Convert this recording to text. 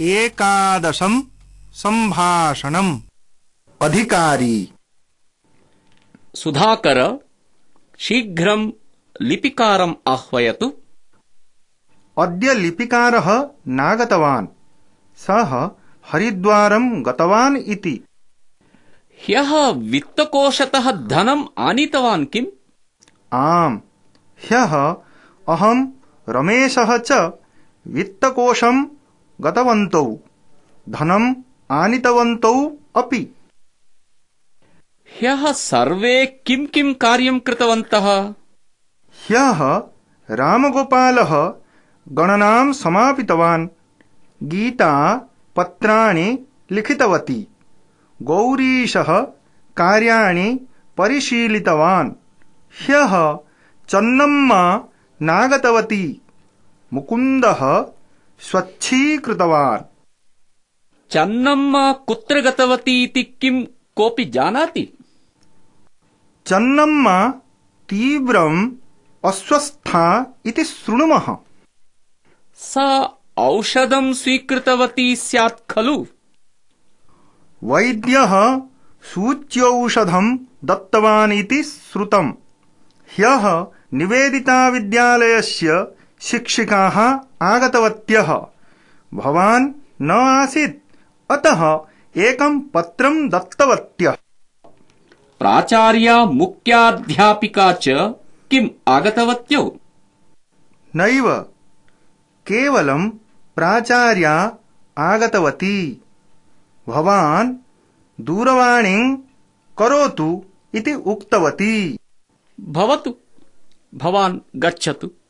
एकादशं संभाषणम् अधिकारी सुधाकर शीघ्रम् लिपिकारं आह्वयतु अद्य लिपिकारः नागतवान् सः हरिद्वारं गतवान् इति यः वित्तकोषतः धनं आनितवान् किं आम् यः अहम् रमेशः च वित्तकोषं गतवन्तौ धनम् आनीतवन्तौ अपि ह्यः सर्वे किं किं कार्यं कृतवन्तः ह्यः रामगोपालः गणनां समापितवान् गीता पत्राणि लिखितवती गौरीशः कार्याणि परिशीलितवान् ह्यः चन्नम्मा नागतवती मुकुन्दः स्वच्छीकृतवान् चन्नम्मा कुत्रगतवती इति किं कोऽपि जानाति चन्नम्मा तीव्रम् अस्वस्था इति शृणुमः सा औषधं स्वीकृतवती स्यात् खलु वैद्यः सूच्यौषधं दत्तवानिति इति श्रुतम् ह्यः निवेदिता विद्यालयस्य शिक्षिकाः आगतवत्यः भवान् न आसीत् अतः एकं पत्रं दत्तवत्यः प्राचार्या मुख्याध्यापिका च किम् आगतवत्यौ नैव केवलं प्राचार्या आगतवती भवान् दूरवाणीं करोतु इति उक्तवती भवतु भवान् गच्छतु